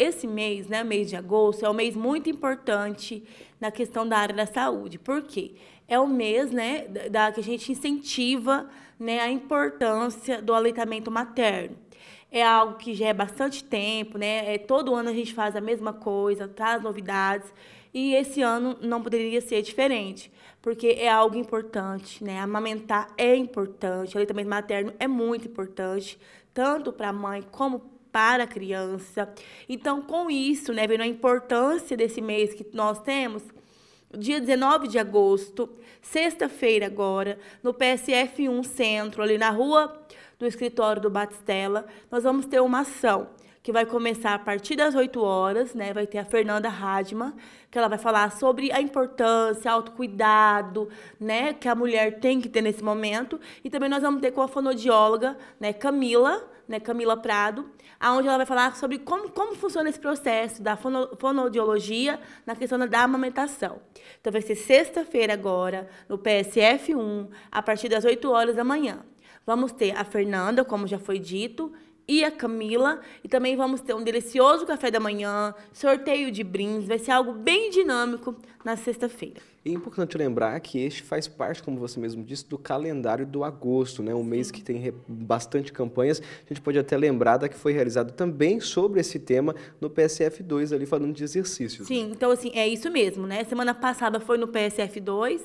esse mês, né, mês de agosto, é um mês muito importante na questão da área da saúde. Por quê? É o mês, né, da que a gente incentiva, né, a importância do aleitamento materno. É algo que já é bastante tempo, né? É, todo ano a gente faz a mesma coisa, traz novidades. E esse ano não poderia ser diferente, porque é algo importante, né? Amamentar é importante, o aleitamento materno é muito importante, tanto para a mãe como para a criança. Então, com isso, né, vendo a importância desse mês que nós temos, dia 19 de agosto, sexta-feira agora, no PSF1 Centro, ali na rua do escritório do Batistela, nós vamos ter uma ação que vai começar a partir das 8 horas, né? Vai ter a Fernanda Radma, que ela vai falar sobre a importância, autocuidado, né? Que a mulher tem que ter nesse momento. E também nós vamos ter com a fonodióloga, né? Camila, né, Camila Prado, aonde ela vai falar sobre como, como funciona esse processo da fono, fonodiologia na questão da amamentação. Então, vai ser sexta-feira agora, no PSF1, a partir das 8 horas da manhã. Vamos ter a Fernanda, como já foi dito, e a Camila. E também vamos ter um delicioso café da manhã, sorteio de brindes, vai ser algo bem dinâmico na sexta-feira. É importante lembrar que este faz parte, como você mesmo disse, do calendário do agosto, né? um Sim. mês que tem bastante campanhas. A gente pode até lembrar da que foi realizado também sobre esse tema no PSF2, ali falando de exercícios. Sim, então assim, é isso mesmo, né? Semana passada foi no PSF2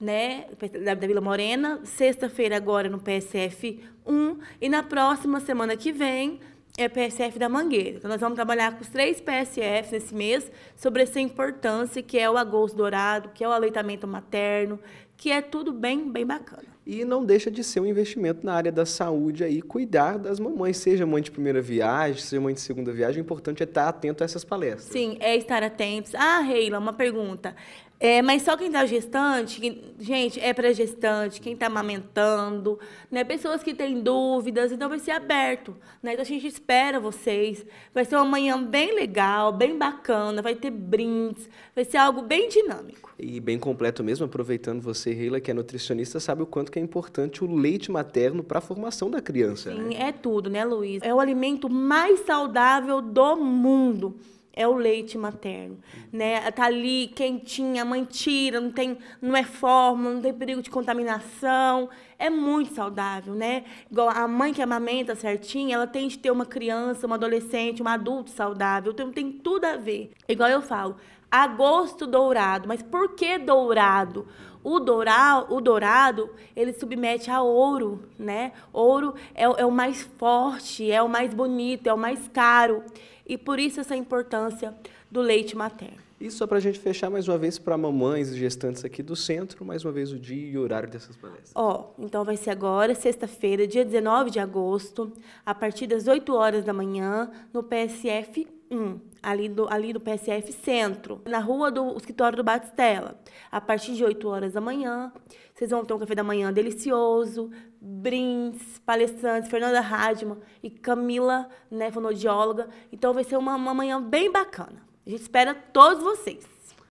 né, da, da Vila Morena, sexta-feira agora no PSF 1 e na próxima semana que vem é PSF da Mangueira. Então, nós vamos trabalhar com os três PSFs nesse mês sobre essa importância que é o agosto dourado, que é o aleitamento materno, que é tudo bem, bem bacana. E não deixa de ser um investimento na área da saúde aí, cuidar das mamães, seja mãe de primeira viagem, seja mãe de segunda viagem, o importante é estar atento a essas palestras. Sim, é estar atento. Ah, Reila, uma pergunta. É, mas só quem está gestante, gente, é para gestante, quem está amamentando, né? Pessoas que têm dúvidas, então vai ser aberto, né? Então a gente espera vocês. Vai ser uma manhã bem legal, bem bacana, vai ter brindes, vai ser algo bem dinâmico. E bem completo mesmo, aproveitando você, Reila, que é nutricionista, sabe o quanto que que é importante o leite materno para a formação da criança. Sim, né? é tudo, né, Luiz? É o alimento mais saudável do mundo é o leite materno, uhum. né? Tá ali quentinha, a mãe tira, não tem, não é forma, não tem perigo de contaminação, é muito saudável, né? Igual a mãe que amamenta certinho, ela tem de ter uma criança, uma adolescente, um adulto saudável. Então tem tudo a ver. Igual eu falo, agosto dourado. Mas por que dourado? O, doural, o dourado, ele submete a ouro, né? Ouro é, é o mais forte, é o mais bonito, é o mais caro. E por isso essa importância do leite materno. E só para a gente fechar mais uma vez para mamães e gestantes aqui do centro, mais uma vez o dia e o horário dessas palestras. Ó, oh, então vai ser agora, sexta-feira, dia 19 de agosto, a partir das 8 horas da manhã, no PSF 1, ali do, ali do PSF Centro, na rua do escritório do Batistela. A partir de 8 horas da manhã, vocês vão ter um café da manhã delicioso, brins, palestrantes, Fernanda Radman e Camila, né, fonodióloga. Então vai ser uma, uma manhã bem bacana. A gente espera todos vocês.